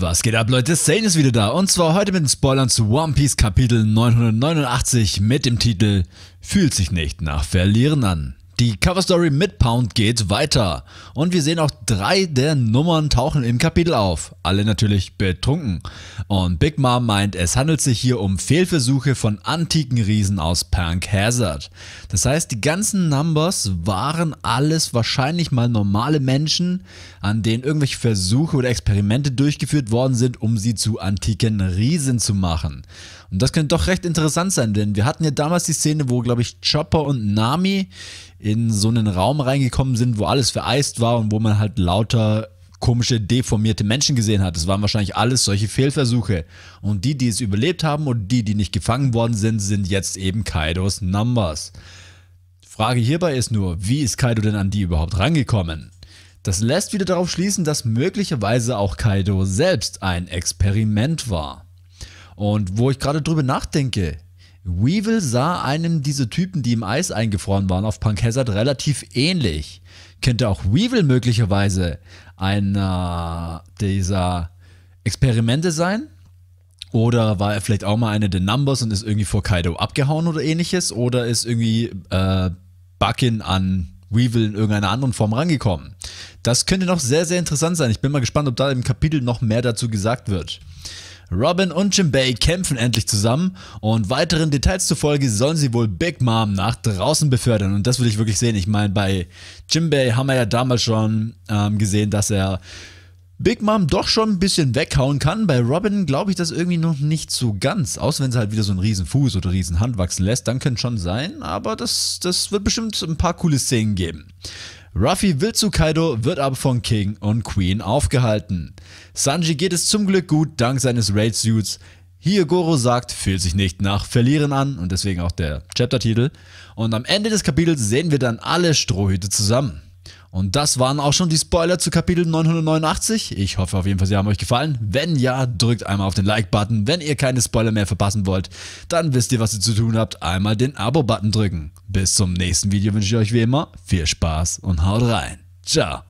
Was geht ab Leute, Sane ist wieder da und zwar heute mit den Spoilern zu One Piece Kapitel 989 mit dem Titel Fühlt sich nicht nach Verlieren an. Die Coverstory mit Pound geht weiter und wir sehen auch drei der Nummern tauchen im Kapitel auf, alle natürlich betrunken. Und Big Mom meint, es handelt sich hier um Fehlversuche von antiken Riesen aus Punk Hazard. Das heißt, die ganzen Numbers waren alles wahrscheinlich mal normale Menschen, an denen irgendwelche Versuche oder Experimente durchgeführt worden sind, um sie zu antiken Riesen zu machen. Und das könnte doch recht interessant sein, denn wir hatten ja damals die Szene, wo glaube ich Chopper und Nami in so einen Raum reingekommen sind, wo alles vereist war und wo man halt lauter komische, deformierte Menschen gesehen hat. Es waren wahrscheinlich alles solche Fehlversuche. Und die, die es überlebt haben und die, die nicht gefangen worden sind, sind jetzt eben Kaidos Numbers. Frage hierbei ist nur, wie ist Kaido denn an die überhaupt rangekommen? Das lässt wieder darauf schließen, dass möglicherweise auch Kaido selbst ein Experiment war. Und wo ich gerade drüber nachdenke, Weevil sah einem diese Typen, die im Eis eingefroren waren, auf Punk Hazard relativ ähnlich. Könnte auch Weevil möglicherweise einer dieser Experimente sein? Oder war er vielleicht auch mal einer der Numbers und ist irgendwie vor Kaido abgehauen oder ähnliches? Oder ist irgendwie äh, Buckin an Weevil in irgendeiner anderen Form rangekommen? Das könnte noch sehr, sehr interessant sein. Ich bin mal gespannt, ob da im Kapitel noch mehr dazu gesagt wird. Robin und Jimbei kämpfen endlich zusammen und weiteren Details zufolge sollen sie wohl Big Mom nach draußen befördern und das will ich wirklich sehen. Ich meine, bei Jimbei haben wir ja damals schon ähm, gesehen, dass er Big Mom doch schon ein bisschen weghauen kann. Bei Robin glaube ich das irgendwie noch nicht so ganz. Außer wenn sie halt wieder so einen riesen Fuß oder riesen Hand wachsen lässt, dann könnte schon sein. Aber das, das wird bestimmt ein paar coole Szenen geben. Ruffy will zu Kaido, wird aber von King und Queen aufgehalten. Sanji geht es zum Glück gut dank seines Raid-Suits. Hier Goro sagt, fühlt sich nicht nach Verlieren an und deswegen auch der Chaptertitel. Und am Ende des Kapitels sehen wir dann alle Strohhüte zusammen. Und das waren auch schon die Spoiler zu Kapitel 989. Ich hoffe auf jeden Fall, sie haben euch gefallen. Wenn ja, drückt einmal auf den Like-Button. Wenn ihr keine Spoiler mehr verpassen wollt, dann wisst ihr, was ihr zu tun habt. Einmal den Abo-Button drücken. Bis zum nächsten Video wünsche ich euch wie immer viel Spaß und haut rein. Ciao.